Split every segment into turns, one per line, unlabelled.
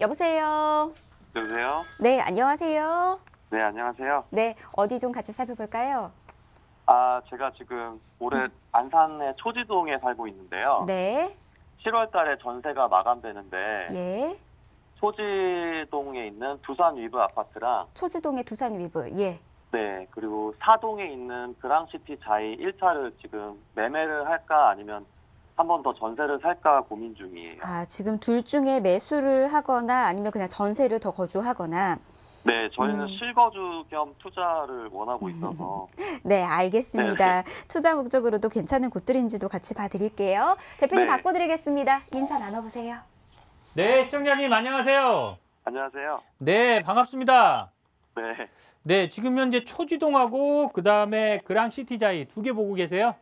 여보세요. 여보세요. 네, 안녕하세요. 네, 안녕하세요. 네, 어디 좀 같이 살펴볼까요? 아, 제가 지금 올해 음. 안산의 초지동에 살고 있는데요. 네. 7월 달에 전세가 마감되는데 예. 초지동에 있는 두산 위브 아파트랑 초지동의 두산 위브. 예. 네, 그리고 사동에 있는 그랑시티 자이 1차를 지금 매매를 할까 아니면 한번더 전세를 살까 고민 중이에요. 아, 지금 둘 중에 매수를 하거나 아니면 그냥 전세를 더 거주하거나 네, 저희는 음. 실거주 겸 투자를 원하고 있어서. 네, 알겠습니다. 네, 네. 투자 목적으로도 괜찮은 곳들인지도 같이 봐드릴게요. 대표님 네. 바꿔드리겠습니다. 인사 나눠보세요.
네, 시청자님 안녕하세요. 안녕하세요. 네, 반갑습니다. 네. 네, 지금 현재 초지동하고 그다음에 그랑시티자이 두 개 보고 계세요?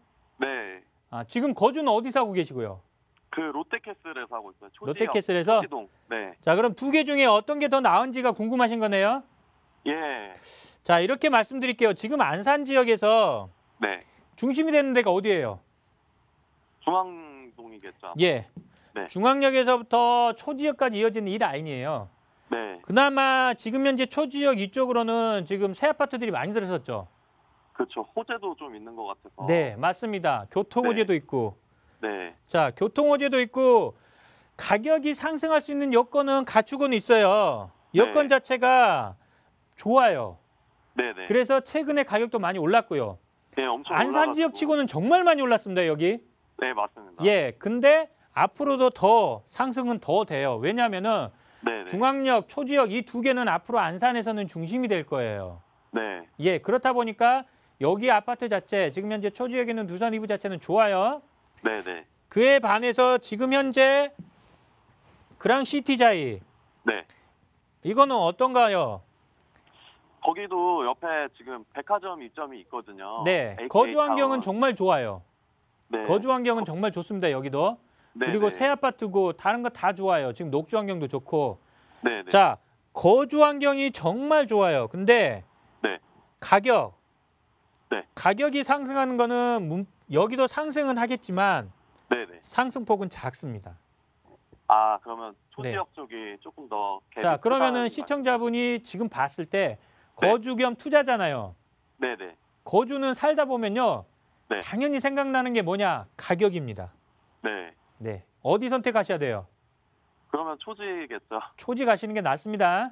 아, 지금 거주는 어디사고 계시고요?
그 롯데캐슬에서 하고 있어요. 초지역, 롯데캐슬에서? 초지동. 네.
자, 그럼 두 개 중에 어떤 게 더 나은지가 궁금하신 거네요? 예. 자, 이렇게 말씀드릴게요. 지금 안산 지역에서 네. 중심이 되는 데가 어디예요?
중앙동이겠죠. 예. 네.
중앙역에서부터 초지역까지 이어지는 이 라인이에요. 네. 그나마 지금 현재 초지역 이쪽으로는 지금 새 아파트들이 많이 들어섰죠.
그렇죠. 호재도 좀 있는 것 같아서.
네, 맞습니다. 교통 네. 호재도 네. 있고. 네. 자, 교통 호재도 있고 가격이 상승할 수 있는 여건은 갖추고는 있어요. 네. 여건 네. 자체가 좋아요. 네, 네. 그래서 최근에 가격도 많이 올랐고요.
네, 엄청 안산 지역
치고는 정말 많이 올랐습니다, 여기.
네, 맞습니다.
예, 근데 앞으로도 더 상승은 더 돼요. 왜냐면은 네, 네. 중앙역, 초지역 이 두 개는 앞으로 안산에서는 중심이 될 거예요. 네. 예, 그렇다 보니까 여기 아파트 자체 지금 현재 초지역에 있는 두산 이브 자체는 좋아요. 네네. 그에 반해서 지금 현재 그랑 시티자이. 네. 이거는 어떤가요?
거기도 옆에 지금 백화점 입점이 있거든요. 네. AK 거주 환경은
타운. 정말 좋아요. 네. 거주 환경은 정말 좋습니다. 여기도. 네네. 그리고 새 아파트고 다른 거 다 좋아요. 지금 녹주 환경도 좋고. 네 자, 거주 환경이 정말 좋아요. 근데 네. 가격 네. 가격이 상승하는 거는 여기도 상승은 하겠지만 네네. 상승폭은 작습니다.
아 그러면 소지역 네. 쪽이 조금 더. 자 그러면은
시청자분이 지금 봤을 때 네. 거주 겸 투자잖아요. 네네. 거주는 살다 보면요. 네. 당연히 생각나는 게 뭐냐 가격입니다. 네. 네. 어디 선택하셔야 돼요?
그러면 초지겠죠.
초지 가시는 게 낫습니다.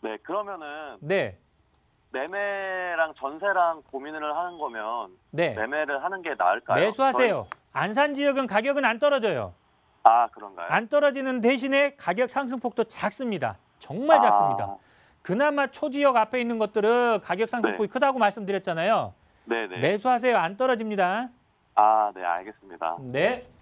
네. 그러면은. 네. 매매랑 전세랑 고민을 하는 거면 네. 매매를 하는 게 나을까요? 매수하세요.
안산 지역은 가격은 안 떨어져요. 아 그런가요? 안 떨어지는 대신에 가격 상승폭도 작습니다. 정말 작습니다. 아. 그나마 초지역 앞에 있는 것들은 가격 상승폭이 네. 크다고 말씀드렸잖아요. 네네. 네. 매수하세요. 안 떨어집니다.
아, 네, 알겠습니다. 네.